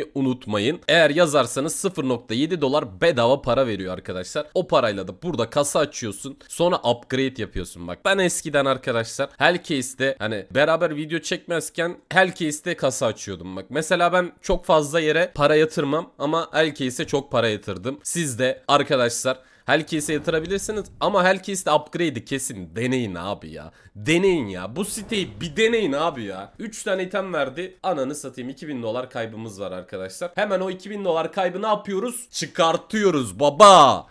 yazmayı unutmayın. Eğer yazarsanız 0.7 dolar bedava para veriyor arkadaşlar. O parayla da burada kasa açıyorsun. Sonra upgrade yapıyorsun bak. Ben eskiden arkadaşlar Hellcase'de hani beraber video çekmezken Hellcase'de kasa açıyordum bak. Mesela ben çok fazla yere para yatırmam ama Hellcase'e çok para yatırdım. Siz de arkadaşlar Hellcase'e yatırabilirsiniz ama Hellcase'de upgrade'i kesin deneyin abi ya. Deneyin ya. Bu siteyi bir deneyin abi ya. 3 tane item verdi. Ananı satayım 2000 dolar kaybımız var arkadaşlar. Hemen o 2000 dolar kaybı ne yapıyoruz? Çıkartıyoruz baba.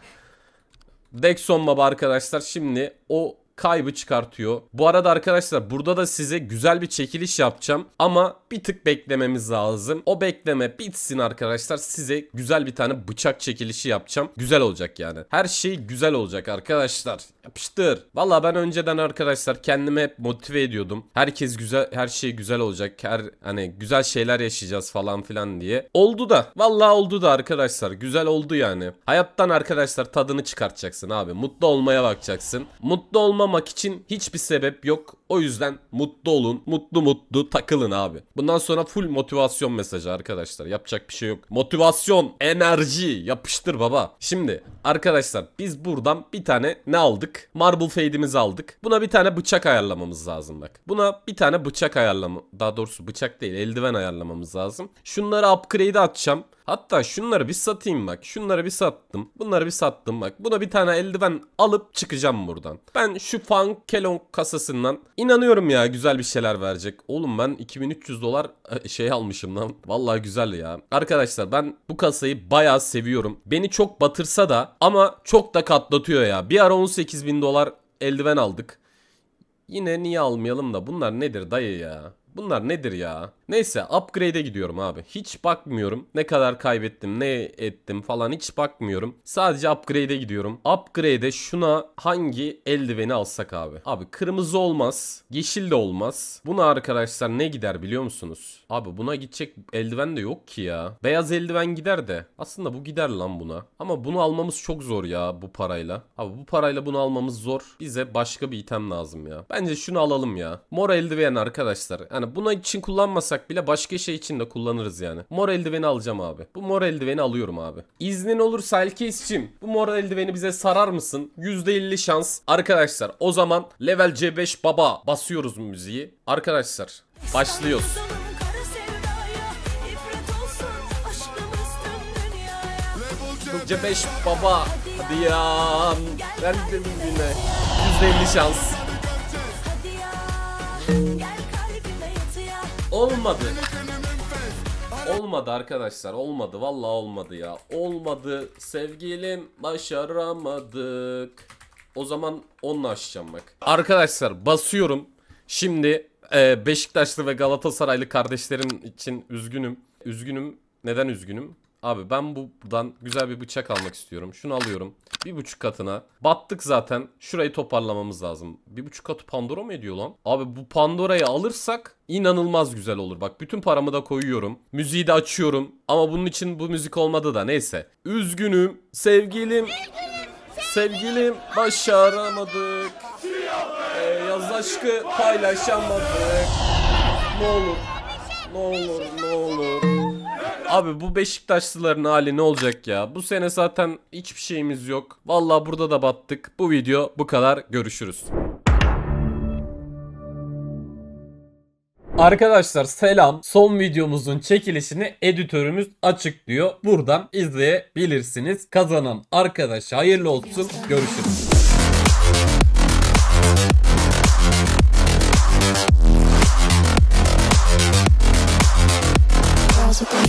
Dexon baba arkadaşlar şimdi o kaybı çıkartıyor. Bu arada arkadaşlar burada da size güzel bir çekiliş yapacağım. Ama bir tık beklememiz lazım. O bekleme bitsin arkadaşlar. Size güzel bir tane bıçak çekilişi yapacağım. Güzel olacak yani. Her şey güzel olacak arkadaşlar. Yapıştır. Valla ben önceden arkadaşlar kendimi hep motive ediyordum. Herkes güzel, her şey güzel olacak. Her hani güzel şeyler yaşayacağız falan filan diye. Oldu da. Valla oldu da arkadaşlar. Güzel oldu yani. Hayattan arkadaşlar tadını çıkartacaksın abi. Mutlu olmaya bakacaksın. Mutlu olmamak için hiçbir sebep yok. O yüzden mutlu olun. Mutlu mutlu takılın abi. Bundan sonra full motivasyon mesajı arkadaşlar. Yapacak bir şey yok. Motivasyon, enerji yapıştır baba. Şimdi arkadaşlar biz buradan bir tane ne aldık? Marble fade'imizi aldık. Buna bir tane bıçak ayarlamamız lazım bak. Buna bir tane bıçak ayarlama daha doğrusu bıçak değil eldiven ayarlamamız lazım. Şunları upgrade'e atacağım. Hatta şunları bir satayım bak. Şunları bir sattım. Bunları bir sattım bak. Buna bir tane eldiven alıp çıkacağım buradan. Ben şu Funk Kelong kasasından inanıyorum ya güzel bir şeyler verecek. Oğlum ben 2300 dolar e, şey almışım lan. Vallahi güzel ya. Arkadaşlar ben bu kasayı bayağı seviyorum. Beni çok batırsa da ama çok da katlatıyor ya. Bir ara 18 bin dolar eldiven aldık. Yine niye almayalım da bunlar nedir dayı ya? Bunlar nedir ya? Neyse upgrade'e gidiyorum abi. Hiç bakmıyorum. Ne kadar kaybettim, ne ettim falan hiç bakmıyorum. Sadece upgrade'e gidiyorum. Upgrade'e şuna hangi eldiveni alsak abi? Abi kırmızı olmaz. Yeşil de olmaz. Buna arkadaşlar ne gider biliyor musunuz? Abi buna gidecek eldiven de yok ki ya. Beyaz eldiven gider de. Aslında bu gider lan buna. Ama bunu almamız çok zor ya bu parayla. Abi bu parayla bunu almamız zor. Bize başka bir item lazım ya. Bence şunu alalım ya. Mor eldiven arkadaşlar hani buna için kullanmasak bile başka şey için de kullanırız yani. Mor eldiveni alacağım abi. Bu mor eldiveni alıyorum abi. İznin olursa Elkeis'cim bu mor eldiveni bize sarar mısın? %50 şans. Arkadaşlar o zaman level C5 baba basıyoruz müziği. Arkadaşlar başlıyoruz. C5 baba hadi ya. Ben de %50 şans. Olmadı. Olmadı arkadaşlar. Olmadı. Vallahi olmadı ya. Olmadı. Sevgilim başaramadık. O zaman onunla açacağım bak. Arkadaşlar basıyorum. Şimdi e, Beşiktaşlı ve Galatasaraylı kardeşlerim için üzgünüm. Üzgünüm. Neden üzgünüm? Abi ben buradan güzel bir bıçak almak istiyorum. Şunu alıyorum. Bir buçuk katına. Battık zaten. Şurayı toparlamamız lazım. Bir buçuk katı Pandora mı ediyor lan? Abi bu Pandora'yı alırsak inanılmaz güzel olur. Bak bütün paramı da koyuyorum. Müziği de açıyorum. Ama bunun için bu müzik olmadı da neyse. Üzgünüm. Sevgilim. Sevgilim. Başaramadık. Ee, yaz aşkı paylaşamadık. Ne olur. Ne olur. Ne olur. Abi bu Beşiktaşlıların hali ne olacak ya? Bu sene zaten hiçbir şeyimiz yok. Vallahi burada da battık. Bu video bu kadar. Görüşürüz. Arkadaşlar selam. Son videomuzun çekilişini editörümüz açıklıyor. Buradan izleyebilirsiniz. Kazanan arkadaş hayırlı olsun. Görüşürüz. Thank